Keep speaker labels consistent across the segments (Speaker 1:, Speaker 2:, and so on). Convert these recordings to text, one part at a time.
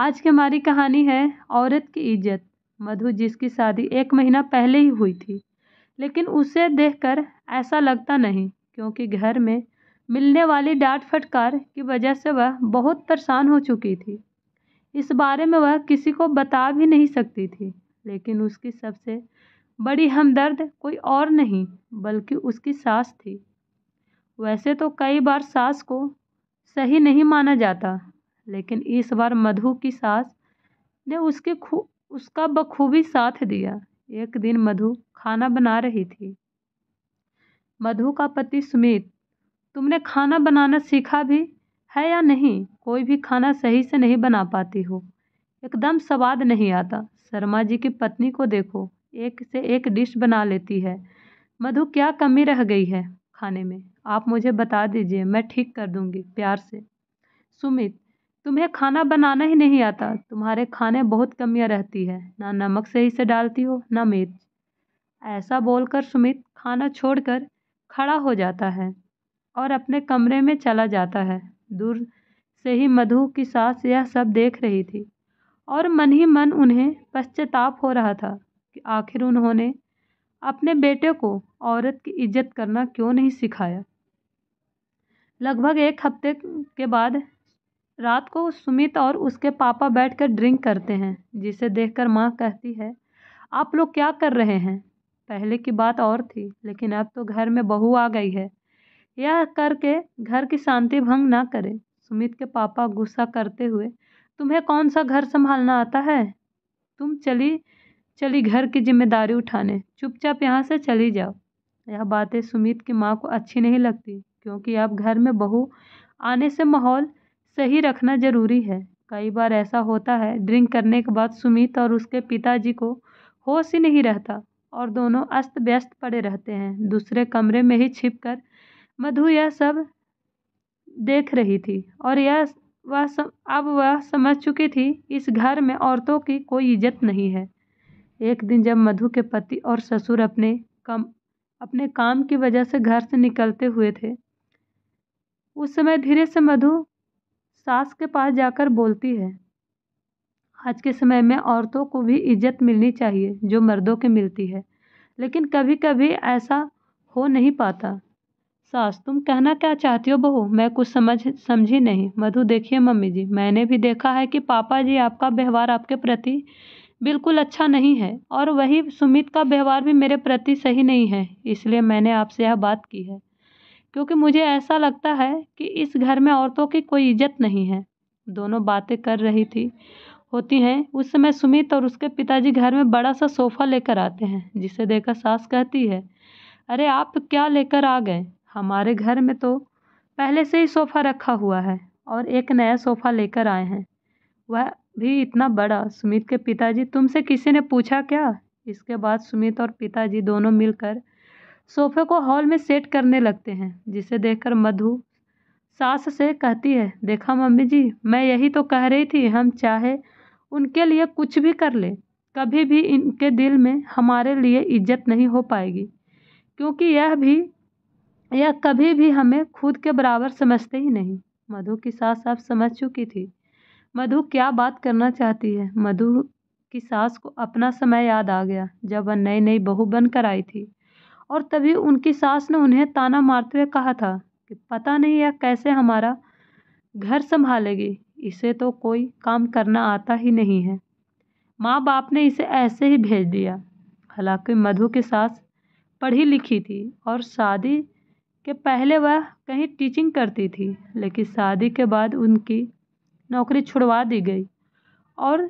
Speaker 1: आज की हमारी कहानी है औरत की इज्जत मधु जिसकी शादी एक महीना पहले ही हुई थी लेकिन उसे देखकर ऐसा लगता नहीं क्योंकि घर में मिलने वाली डांट फटकार की वजह से वह बहुत परेशान हो चुकी थी इस बारे में वह किसी को बता भी नहीं सकती थी लेकिन उसकी सबसे बड़ी हमदर्द कोई और नहीं बल्कि उसकी सास थी वैसे तो कई बार सास को सही नहीं माना जाता लेकिन इस बार मधु की सास ने उसके खू उसका बखूबी साथ दिया एक दिन मधु खाना बना रही थी मधु का पति सुमित तुमने खाना बनाना सीखा भी है या नहीं कोई भी खाना सही से नहीं बना पाती हो एकदम स्वाद नहीं आता शर्मा जी की पत्नी को देखो एक से एक डिश बना लेती है मधु क्या कमी रह गई है खाने में आप मुझे बता दीजिए मैं ठीक कर दूंगी प्यार से सुमित तुम्हें खाना बनाना ही नहीं आता तुम्हारे खाने बहुत कमियाँ रहती है ना नमक सही से डालती हो ना मिर्च ऐसा बोलकर सुमित खाना छोड़कर खड़ा हो जाता है और अपने कमरे में चला जाता है दूर से ही मधु की सास यह सब देख रही थी और मन ही मन उन्हें पश्चाताप हो रहा था कि आखिर उन्होंने अपने बेटे को औरत की इज्जत करना क्यों नहीं सिखाया लगभग एक हफ्ते के बाद रात को सुमित और उसके पापा बैठकर ड्रिंक करते हैं जिसे देखकर माँ कहती है आप लोग क्या कर रहे हैं पहले की बात और थी लेकिन अब तो घर में बहू आ गई है यह करके घर की शांति भंग ना करें सुमित के पापा गुस्सा करते हुए तुम्हें कौन सा घर संभालना आता है तुम चली चली घर की जिम्मेदारी उठाने चुपचाप यहाँ से चली जाओ यह बातें सुमित की माँ को अच्छी नहीं लगती क्योंकि अब घर में बहू आने से माहौल सही रखना जरूरी है कई बार ऐसा होता है ड्रिंक करने के बाद सुमित और उसके पिताजी को होश ही नहीं रहता और दोनों अस्त व्यस्त पड़े रहते हैं दूसरे कमरे में ही छिप कर मधु यह सब देख रही थी और यह वह सम, अब वह समझ चुकी थी इस घर में औरतों की कोई इज्जत नहीं है एक दिन जब मधु के पति और ससुर अपने कम अपने काम की वजह से घर से निकलते हुए थे उस समय धीरे से मधु सास के पास जाकर बोलती है आज के समय में औरतों को भी इज़्ज़त मिलनी चाहिए जो मर्दों के मिलती है लेकिन कभी कभी ऐसा हो नहीं पाता सास तुम कहना क्या चाहती हो बहू मैं कुछ समझ समझी नहीं मधु देखिए मम्मी जी मैंने भी देखा है कि पापा जी आपका व्यवहार आपके प्रति बिल्कुल अच्छा नहीं है और वही सुमित का व्यवहार भी मेरे प्रति सही नहीं है इसलिए मैंने आपसे यह बात की है क्योंकि मुझे ऐसा लगता है कि इस घर में औरतों की कोई इज़्ज़त नहीं है दोनों बातें कर रही थी होती हैं उस समय सुमित और उसके पिताजी घर में बड़ा सा सोफ़ा लेकर आते हैं जिसे देखकर सास कहती है अरे आप क्या लेकर आ गए हमारे घर में तो पहले से ही सोफ़ा रखा हुआ है और एक नया सोफ़ा लेकर आए हैं वह भी इतना बड़ा सुमित के पिताजी तुमसे किसी ने पूछा क्या इसके बाद सुमित और पिताजी दोनों मिलकर सोफे को हॉल में सेट करने लगते हैं जिसे देखकर मधु सास से कहती है देखा मम्मी जी मैं यही तो कह रही थी हम चाहे उनके लिए कुछ भी कर ले कभी भी इनके दिल में हमारे लिए इज्जत नहीं हो पाएगी क्योंकि यह भी यह कभी भी हमें खुद के बराबर समझते ही नहीं मधु की सास अब समझ चुकी थी मधु क्या बात करना चाहती है मधु की सास को अपना समय याद आ गया जब वह नई नई बहू बनकर आई थी और तभी उनकी सास ने उन्हें ताना मारते हुए कहा था कि पता नहीं यह कैसे हमारा घर संभालेगी इसे तो कोई काम करना आता ही नहीं है माँ बाप ने इसे ऐसे ही भेज दिया हालांकि मधु की सास पढ़ी लिखी थी और शादी के पहले वह कहीं टीचिंग करती थी लेकिन शादी के बाद उनकी नौकरी छुड़वा दी गई और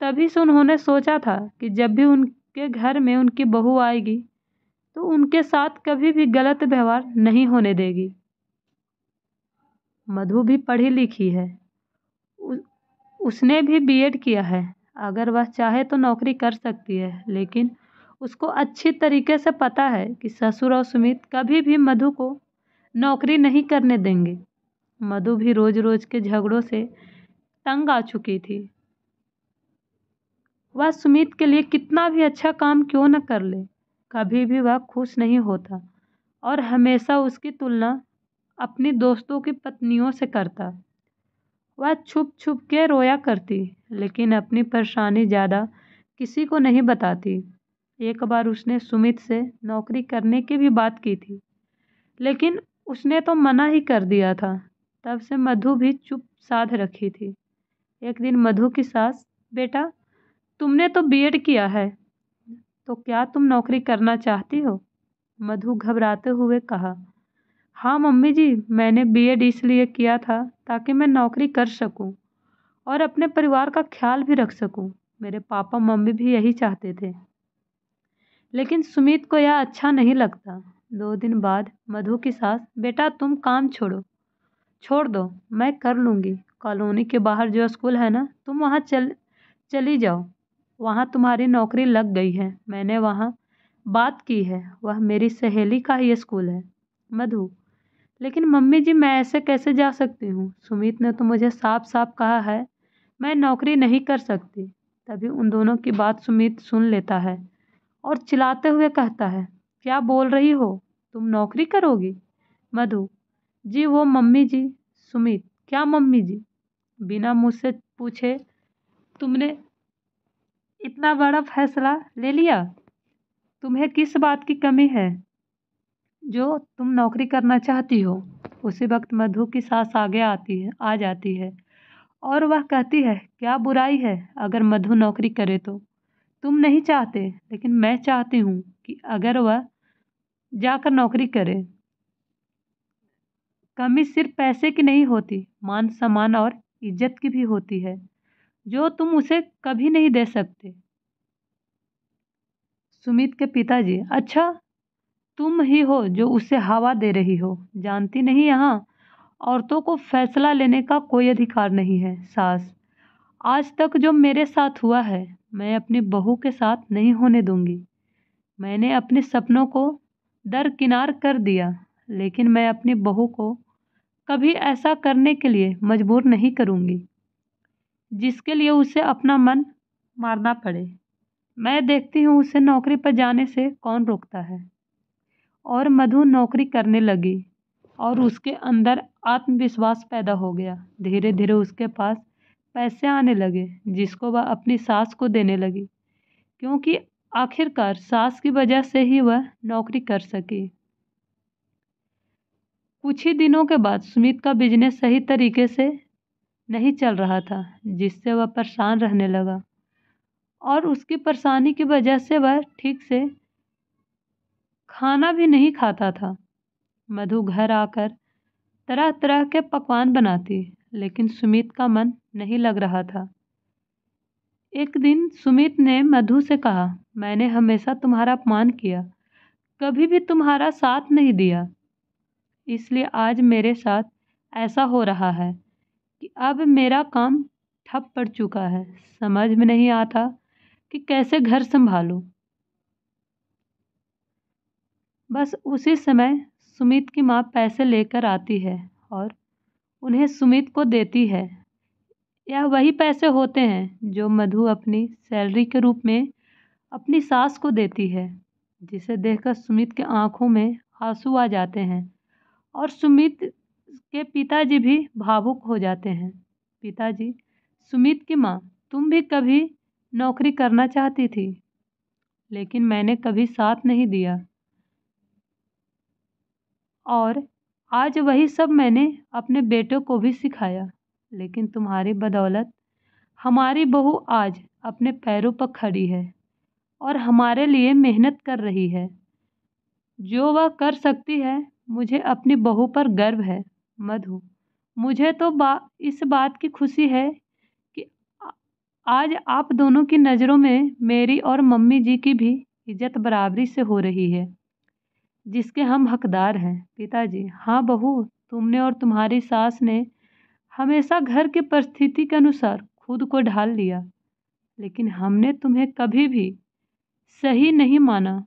Speaker 1: तभी से उन्होंने सोचा था कि जब भी उनके घर में उनकी बहू आएगी तो उनके साथ कभी भी गलत व्यवहार नहीं होने देगी मधु भी पढ़ी लिखी है उसने भी बीएड किया है अगर वह चाहे तो नौकरी कर सकती है लेकिन उसको अच्छी तरीके से पता है कि ससुर और सुमित कभी भी मधु को नौकरी नहीं करने देंगे मधु भी रोज रोज के झगड़ों से तंग आ चुकी थी वह सुमित के लिए कितना भी अच्छा काम क्यों न कर ले कभी भी वह खुश नहीं होता और हमेशा उसकी तुलना अपनी दोस्तों की पत्नियों से करता वह छुप छुप के रोया करती लेकिन अपनी परेशानी ज़्यादा किसी को नहीं बताती एक बार उसने सुमित से नौकरी करने की भी बात की थी लेकिन उसने तो मना ही कर दिया था तब से मधु भी चुप साध रखी थी एक दिन मधु की सास बेटा तुमने तो बीएड किया है तो क्या तुम नौकरी करना चाहती हो मधु घबराते हुए कहा हाँ मम्मी जी मैंने बीएड इसलिए किया था ताकि मैं नौकरी कर सकूं और अपने परिवार का ख्याल भी रख सकूं मेरे पापा मम्मी भी यही चाहते थे लेकिन सुमित को यह अच्छा नहीं लगता दो दिन बाद मधु की सास बेटा तुम काम छोड़ो छोड़ दो मैं कर लूँगी कॉलोनी के बाहर जो स्कूल है ना तुम वहाँ चल चली जाओ वहाँ तुम्हारी नौकरी लग गई है मैंने वहाँ बात की है वह मेरी सहेली का ही स्कूल है मधु लेकिन मम्मी जी मैं ऐसे कैसे जा सकती हूँ सुमित ने तो मुझे साफ साफ कहा है मैं नौकरी नहीं कर सकती तभी उन दोनों की बात सुमित सुन लेता है और चिल्लाते हुए कहता है क्या बोल रही हो तुम नौकरी करोगी मधु जी वो मम्मी जी सुमित क्या मम्मी जी बिना मुझसे पूछे तुमने इतना बड़ा फैसला ले लिया तुम्हें किस बात की कमी है जो तुम नौकरी करना चाहती हो उसी वक्त मधु की सास आगे आती है आ जाती है और वह कहती है क्या बुराई है अगर मधु नौकरी करे तो तुम नहीं चाहते लेकिन मैं चाहती हूँ कि अगर वह जाकर नौकरी करे कमी सिर्फ पैसे की नहीं होती मान सम्मान और इज्जत की भी होती है जो तुम उसे कभी नहीं दे सकते सुमित के पिताजी अच्छा तुम ही हो जो उसे हवा दे रही हो जानती नहीं यहाँ औरतों को फैसला लेने का कोई अधिकार नहीं है सास आज तक जो मेरे साथ हुआ है मैं अपनी बहू के साथ नहीं होने दूंगी मैंने अपने सपनों को दरकिनार कर दिया लेकिन मैं अपनी बहू को कभी ऐसा करने के लिए मजबूर नहीं करूंगी जिसके लिए उसे अपना मन मारना पड़े मैं देखती हूँ उसे नौकरी पर जाने से कौन रोकता है और मधु नौकरी करने लगी और उसके अंदर आत्मविश्वास पैदा हो गया धीरे धीरे उसके पास पैसे आने लगे जिसको वह अपनी सास को देने लगी क्योंकि आखिरकार सास की वजह से ही वह नौकरी कर सकी कुछ ही दिनों के बाद सुमित का बिजनेस सही तरीके से नहीं चल रहा था जिससे वह परेशान रहने लगा और उसकी परेशानी की वजह से वह ठीक से खाना भी नहीं खाता था मधु घर आकर तरह तरह के पकवान बनाती लेकिन सुमित का मन नहीं लग रहा था एक दिन सुमित ने मधु से कहा मैंने हमेशा तुम्हारा अपमान किया कभी भी तुम्हारा साथ नहीं दिया इसलिए आज मेरे साथ ऐसा हो रहा है कि अब मेरा काम ठप पड़ चुका है समझ में नहीं आता कि कैसे घर संभालो बस उसी समय सुमित की माँ पैसे लेकर आती है और उन्हें सुमित को देती है यह वही पैसे होते हैं जो मधु अपनी सैलरी के रूप में अपनी सास को देती है जिसे देखकर सुमित के आंखों में आंसू आ जाते हैं और सुमित उसके पिताजी भी भावुक हो जाते हैं पिताजी सुमित की माँ तुम भी कभी नौकरी करना चाहती थी लेकिन मैंने कभी साथ नहीं दिया और आज वही सब मैंने अपने बेटों को भी सिखाया लेकिन तुम्हारी बदौलत हमारी बहू आज अपने पैरों पर खड़ी है और हमारे लिए मेहनत कर रही है जो वह कर सकती है मुझे अपनी बहू पर गर्व है मधु मुझे तो बा इस बात की खुशी है कि आज आप दोनों की नज़रों में मेरी और मम्मी जी की भी इज्जत बराबरी से हो रही है जिसके हम हकदार हैं पिताजी हाँ बहू तुमने और तुम्हारी सास ने हमेशा घर की परिस्थिति के अनुसार खुद को ढाल लिया लेकिन हमने तुम्हें कभी भी सही नहीं माना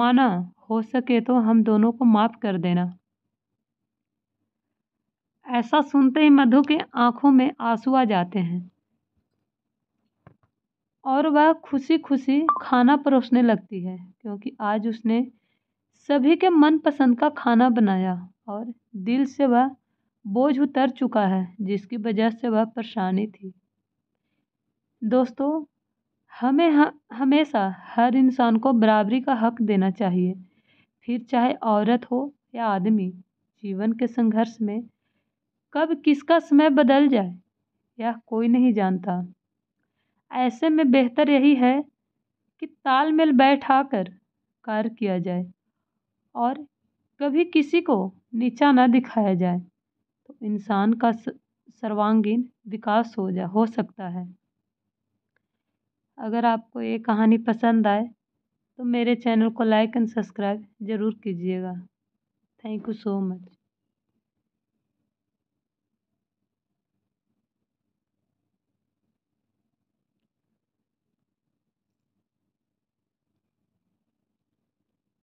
Speaker 1: माना हो सके तो हम दोनों को माफ़ कर देना ऐसा सुनते ही मधु के आंखों में आंसू आ जाते हैं और वह खुशी खुशी खाना परोसने लगती है क्योंकि आज उसने सभी के मनपसंद का खाना बनाया और दिल से वह बोझ उतर चुका है जिसकी वजह से वह परेशानी थी दोस्तों हमें हमेशा हर इंसान को बराबरी का हक देना चाहिए फिर चाहे औरत हो या आदमी जीवन के संघर्ष में कब किसका समय बदल जाए यह कोई नहीं जानता ऐसे में बेहतर यही है कि तालमेल बैठा कर कार्य किया जाए और कभी किसी को नीचा ना दिखाया जाए तो इंसान का सर्वांगीण विकास हो जा हो सकता है अगर आपको ये कहानी पसंद आए तो मेरे चैनल को लाइक एंड सब्सक्राइब ज़रूर कीजिएगा थैंक यू सो मच